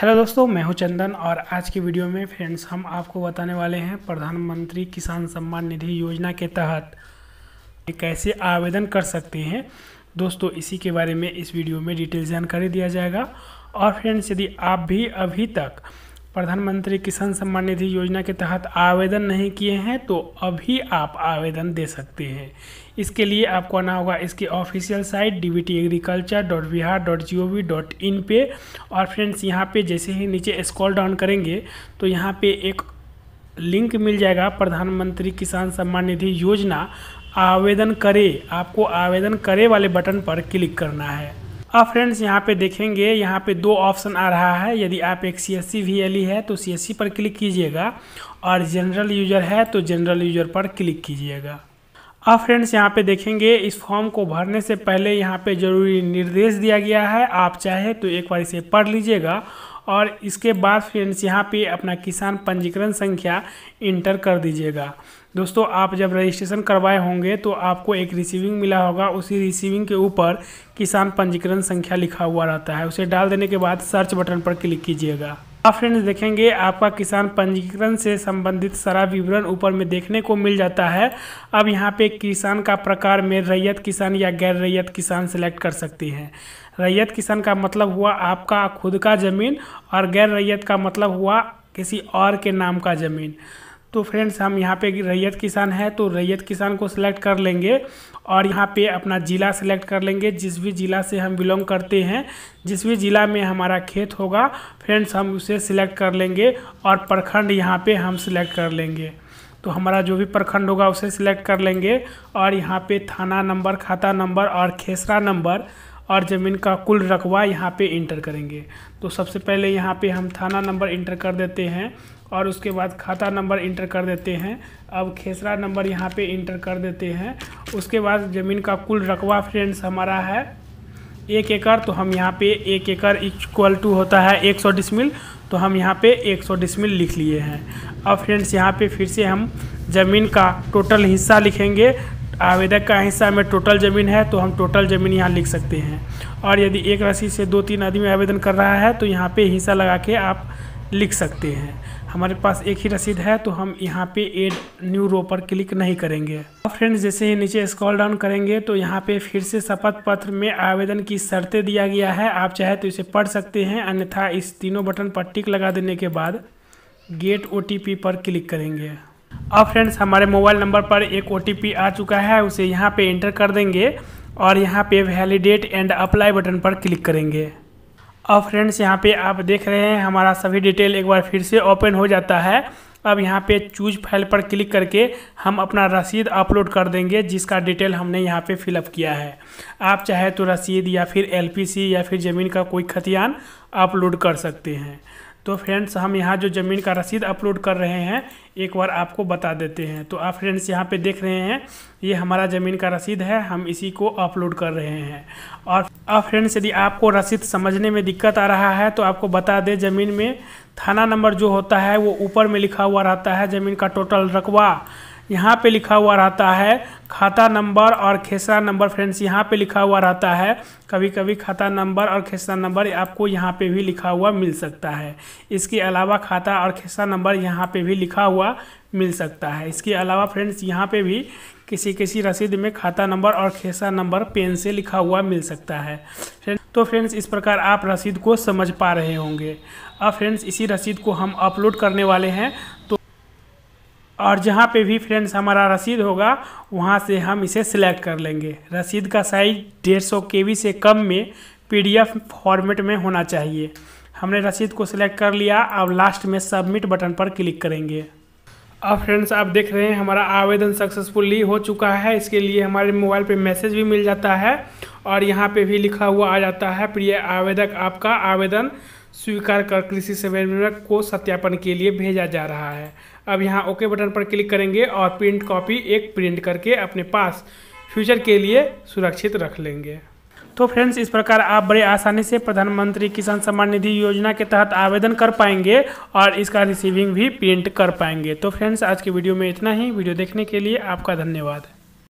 hello दोस्तों मैं हूं चंदन और आज की वीडियो में फ्रेंड्स हम आपको बताने वाले हैं प्रधानमंत्री किसान सम्मान निधि योजना के तहत कैसे आवेदन कर सकते हैं दोस्तों इसी के बारे में इस वीडियो में डिटेल जानकारी दिया जाएगा और फ्रेंड्स यदि आप भी अभी तक प्रधानमंत्री किसान सम्मान निधि योजना के तहत आवेदन नहीं किए हैं तो अभी आप आवेदन दे सकते हैं इसके लिए आपको आना होगा इसकी official site D B T agriculture dot Bihar dot G O V dot in पे और फ्रेंड्स यहाँ पे जैसे ही नीचे स्क्रॉल डाउन करेंगे तो यहाँ पे एक लिंक मिल जाएगा प्रधानमंत्री किसान सम्मान निधि योजना आवेदन करें आपको आवेदन करे वाले बटन पर क्लिक करना है अब फ्रेंड्स यहाँ पे देखेंगे यहाँ पे दो ऑप्शन आ रहा है यदि आप एक सी एस e है तो सी पर क्लिक कीजिएगा और जनरल यूजर है तो जनरल यूजर पर क्लिक कीजिएगा अब फ्रेंड्स यहाँ पे देखेंगे इस फॉर्म को भरने से पहले यहाँ पे जरूरी निर्देश दिया गया है आप चाहे तो एक बार इसे पढ़ लीजिएगा और इसके बाद फ्रेंड्स यहाँ पे अपना किसान पंजीकरण संख्या इंटर कर दीजिएगा दोस्तों आप जब रजिस्ट्रेशन करवाए होंगे तो आपको एक रिसीविंग मिला होगा उसी रिसीविंग के ऊपर किसान पंजीकरण संख्या लिखा हुआ रहता है उसे डाल देने के बाद सर्च बटन पर क्लिक कीजिएगा आप फ्रेंड्स देखेंगे आपका किसान पंजीकरण से संबंधित सारा विवरण ऊपर में देखने को मिल जाता है अब यहाँ पे किसान का प्रकार में रैयत किसान या गैर रैयत किसान सेलेक्ट कर सकती हैं रैयत किसान का मतलब हुआ आपका खुद का ज़मीन और गैर रैयत का मतलब हुआ किसी और के नाम का ज़मीन तो फ्रेंड्स हम यहाँ पे रैयत किसान है तो रैयत किसान को सिलेक्ट कर लेंगे और यहाँ पे अपना ज़िला सेलेक्ट कर लेंगे जिस भी ज़िला से हम बिलोंग करते हैं जिस भी ज़िला में हमारा खेत होगा फ्रेंड्स हम उसे सिलेक्ट कर लेंगे और प्रखंड यहाँ पे हम सिलेक्ट कर लेंगे तो हमारा जो भी प्रखंड होगा उसे सिलेक्ट कर लेंगे और यहाँ पे थाना नंबर खाता नंबर और खेसरा नंबर और ज़मीन का कुल रकबा यहाँ पे इंटर करेंगे तो सबसे पहले यहाँ पे हम थाना नंबर इंटर कर देते हैं और उसके बाद खाता नंबर इंटर कर देते हैं अब खेसरा नंबर यहाँ पे इंटर कर देते हैं उसके बाद ज़मीन का कुल रकबा फ्रेंड्स हमारा है एक एकड़ तो हम यहाँ पे एक एकड़ इक्वल टू होता है एक सौ डिसमिल तो हम यहाँ पे एक सौ डिसमिल लिख लिए हैं अब फ्रेंड्स यहाँ पे फिर से हम ज़मीन का टोटल हिस्सा लिखेंगे आवेदक का हिस्सा में टोटल ज़मीन है तो हम टोटल ज़मीन यहाँ लिख सकते हैं और यदि एक राशि से दो तीन आदमी आवेदन कर रहा है तो यहाँ पर हिस्सा लगा के आप लिख सकते हैं हमारे पास एक ही रसीद है तो हम यहाँ पे एड न्यू रो पर क्लिक नहीं करेंगे और फ्रेंड्स जैसे ही नीचे स्क्रॉल डाउन करेंगे तो यहाँ पे फिर से शपथ पत्र में आवेदन की शर्तें दिया गया है आप चाहे तो इसे पढ़ सकते हैं अन्यथा इस तीनों बटन पर टिक लगा देने के बाद गेट ओ पर क्लिक करेंगे अब फ्रेंड्स हमारे मोबाइल नंबर पर एक ओ आ चुका है उसे यहाँ पर इंटर कर देंगे और यहाँ पे वैलिडेट एंड अप्लाई बटन पर क्लिक करेंगे और फ्रेंड्स यहाँ पे आप देख रहे हैं हमारा सभी डिटेल एक बार फिर से ओपन हो जाता है अब यहाँ पे चूज फाइल पर क्लिक करके हम अपना रसीद अपलोड कर देंगे जिसका डिटेल हमने यहाँ पे फिलअप किया है आप चाहे तो रसीद या फिर एलपीसी या फिर ज़मीन का कोई खतियान अपलोड कर सकते हैं तो फ्रेंड्स हम यहाँ जो ज़मीन का रसीद अपलोड कर रहे हैं एक बार आपको बता देते हैं तो आप फ्रेंड्स यहाँ पे देख रहे हैं ये हमारा ज़मीन का रसीद है हम इसी को अपलोड कर रहे हैं और अब फ्रेंड्स यदि आपको रसीद समझने में दिक्कत आ रहा है तो आपको बता दें ज़मीन में थाना नंबर जो होता है वो ऊपर में लिखा हुआ रहता है ज़मीन का टोटल रकबा यहाँ पे लिखा हुआ रहता है खाता नंबर और खेसरा नंबर फ्रेंड्स यहाँ पे लिखा हुआ रहता है कभी कभी खाता नंबर और खेसरा नंबर आपको यहाँ पे भी लिखा हुआ मिल सकता है इसके अलावा खाता और खेसरा नंबर यहाँ पे भी लिखा हुआ मिल सकता है इसके अलावा फ्रेंड्स यहाँ पे भी किसी किसी रसीद में खाता नंबर और खेसरा नंबर पेन से लिखा हुआ मिल सकता है तो फ्रेंड्स इस प्रकार आप रसीद को समझ पा रहे होंगे अब फ्रेंड्स इसी रसीद को हम अपलोड करने वाले हैं तो और जहाँ पे भी फ्रेंड्स हमारा रसीद होगा वहाँ से हम इसे सिलेक्ट कर लेंगे रसीद का साइज डेढ़ सौ के से कम में पीडीएफ फॉर्मेट में होना चाहिए हमने रसीद को सिलेक्ट कर लिया अब लास्ट में सबमिट बटन पर क्लिक करेंगे अब फ्रेंड्स आप देख रहे हैं हमारा आवेदन सक्सेसफुली हो चुका है इसके लिए हमारे मोबाइल पे मैसेज भी मिल जाता है और यहाँ पे भी लिखा हुआ आ जाता है प्रिय आवेदक आपका आवेदन स्वीकार कर कृषि सेवा को सत्यापन के लिए भेजा जा रहा है अब यहाँ ओके बटन पर क्लिक करेंगे और प्रिंट कॉपी एक प्रिंट करके अपने पास फ्यूचर के लिए सुरक्षित रख लेंगे तो फ्रेंड्स इस प्रकार आप बड़े आसानी से प्रधानमंत्री किसान सम्मान निधि योजना के तहत आवेदन कर पाएंगे और इसका रिसीविंग भी प्रिंट कर पाएंगे तो फ्रेंड्स आज की वीडियो में इतना ही वीडियो देखने के लिए आपका धन्यवाद